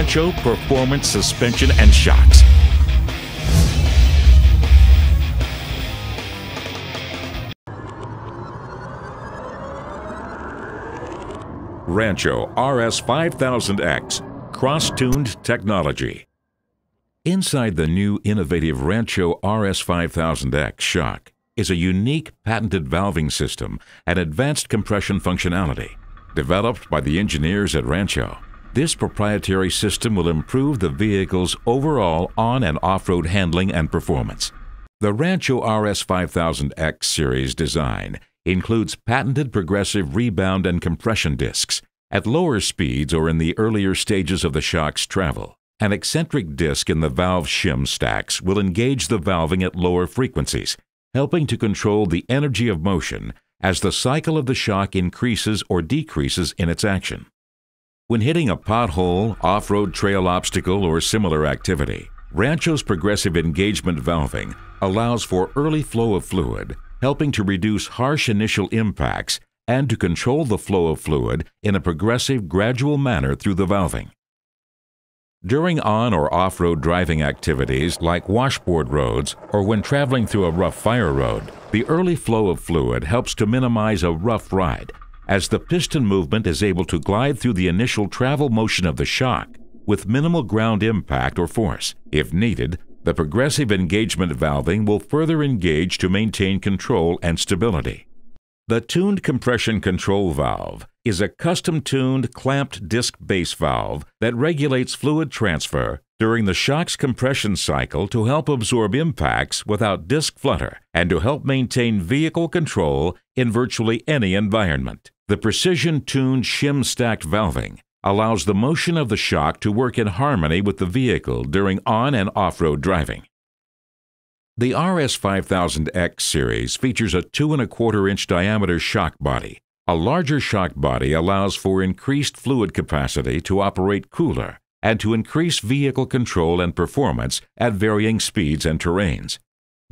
Rancho Performance Suspension and Shocks. Rancho RS5000X cross-tuned technology. Inside the new innovative Rancho RS5000X shock is a unique patented valving system and advanced compression functionality developed by the engineers at Rancho. This proprietary system will improve the vehicle's overall on and off-road handling and performance. The Rancho RS 5000X series design includes patented progressive rebound and compression discs at lower speeds or in the earlier stages of the shock's travel. An eccentric disc in the valve shim stacks will engage the valving at lower frequencies, helping to control the energy of motion as the cycle of the shock increases or decreases in its action. When hitting a pothole, off road trail obstacle, or similar activity, Rancho's progressive engagement valving allows for early flow of fluid, helping to reduce harsh initial impacts and to control the flow of fluid in a progressive, gradual manner through the valving. During on or off road driving activities like washboard roads or when traveling through a rough fire road, the early flow of fluid helps to minimize a rough ride as the piston movement is able to glide through the initial travel motion of the shock with minimal ground impact or force. If needed, the progressive engagement valving will further engage to maintain control and stability. The tuned compression control valve is a custom-tuned clamped disc base valve that regulates fluid transfer during the shock's compression cycle to help absorb impacts without disc flutter and to help maintain vehicle control in virtually any environment. The precision tuned shim stacked valving allows the motion of the shock to work in harmony with the vehicle during on and off road driving. The RS5000X series features a 2.25 inch diameter shock body. A larger shock body allows for increased fluid capacity to operate cooler and to increase vehicle control and performance at varying speeds and terrains.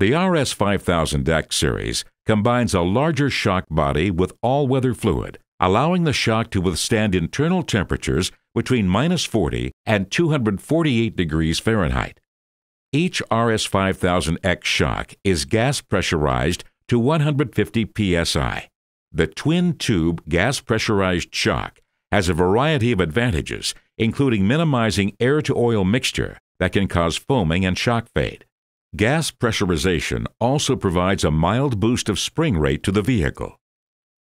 The RS 5000 DAC series combines a larger shock body with all weather fluid, allowing the shock to withstand internal temperatures between minus 40 and 248 degrees Fahrenheit. Each RS 5000X shock is gas pressurized to 150 psi. The twin tube gas pressurized shock has a variety of advantages, including minimizing air to oil mixture that can cause foaming and shock fade. Gas pressurization also provides a mild boost of spring rate to the vehicle.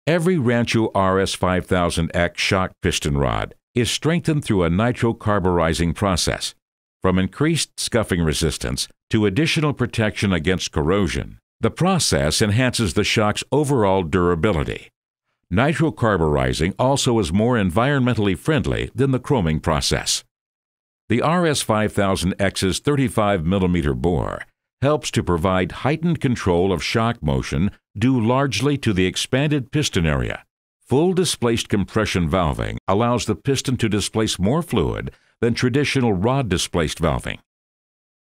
Every Rancho RS5000X shock piston rod is strengthened through a nitrocarburizing process, from increased scuffing resistance to additional protection against corrosion. The process enhances the shock's overall durability. Nitrocarburizing also is more environmentally friendly than the chroming process. The RS5000X's 35 millimeter bore helps to provide heightened control of shock motion due largely to the expanded piston area. Full displaced compression valving allows the piston to displace more fluid than traditional rod displaced valving.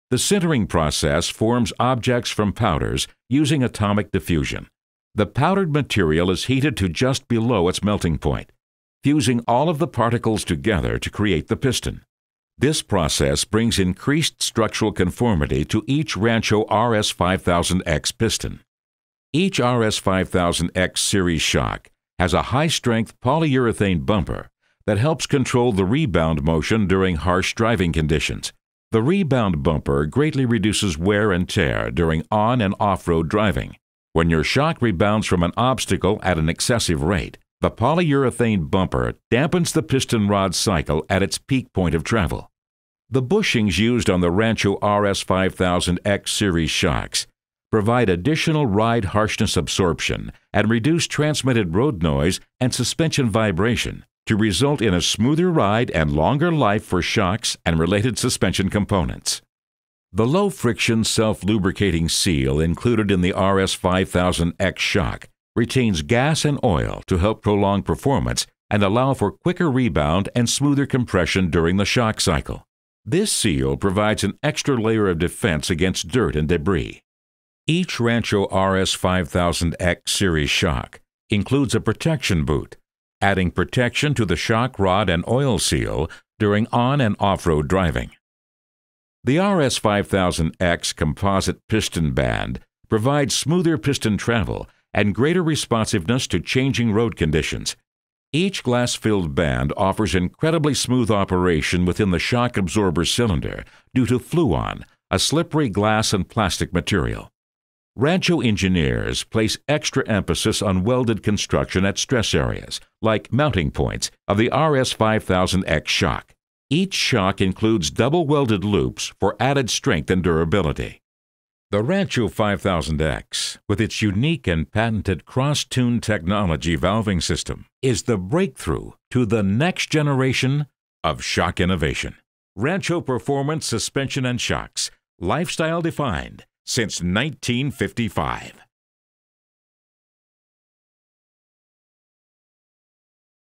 The sintering process forms objects from powders using atomic diffusion. The powdered material is heated to just below its melting point, fusing all of the particles together to create the piston. This process brings increased structural conformity to each Rancho RS5000X piston. Each RS5000X series shock has a high-strength polyurethane bumper that helps control the rebound motion during harsh driving conditions. The rebound bumper greatly reduces wear and tear during on and off-road driving. When your shock rebounds from an obstacle at an excessive rate, the polyurethane bumper dampens the piston rod cycle at its peak point of travel. The bushings used on the Rancho RS5000X series shocks provide additional ride harshness absorption and reduce transmitted road noise and suspension vibration to result in a smoother ride and longer life for shocks and related suspension components. The low friction self lubricating seal included in the RS5000X shock retains gas and oil to help prolong performance and allow for quicker rebound and smoother compression during the shock cycle. This seal provides an extra layer of defense against dirt and debris. Each Rancho RS5000X series shock includes a protection boot, adding protection to the shock rod and oil seal during on and off-road driving. The RS5000X composite piston band provides smoother piston travel and greater responsiveness to changing road conditions. Each glass filled band offers incredibly smooth operation within the shock absorber cylinder due to Fluon, a slippery glass and plastic material. Rancho engineers place extra emphasis on welded construction at stress areas, like mounting points of the RS5000X shock. Each shock includes double welded loops for added strength and durability. The Rancho 5000X, with its unique and patented cross-tune technology valving system, is the breakthrough to the next generation of shock innovation. Rancho Performance Suspension and Shocks, lifestyle defined since 1955.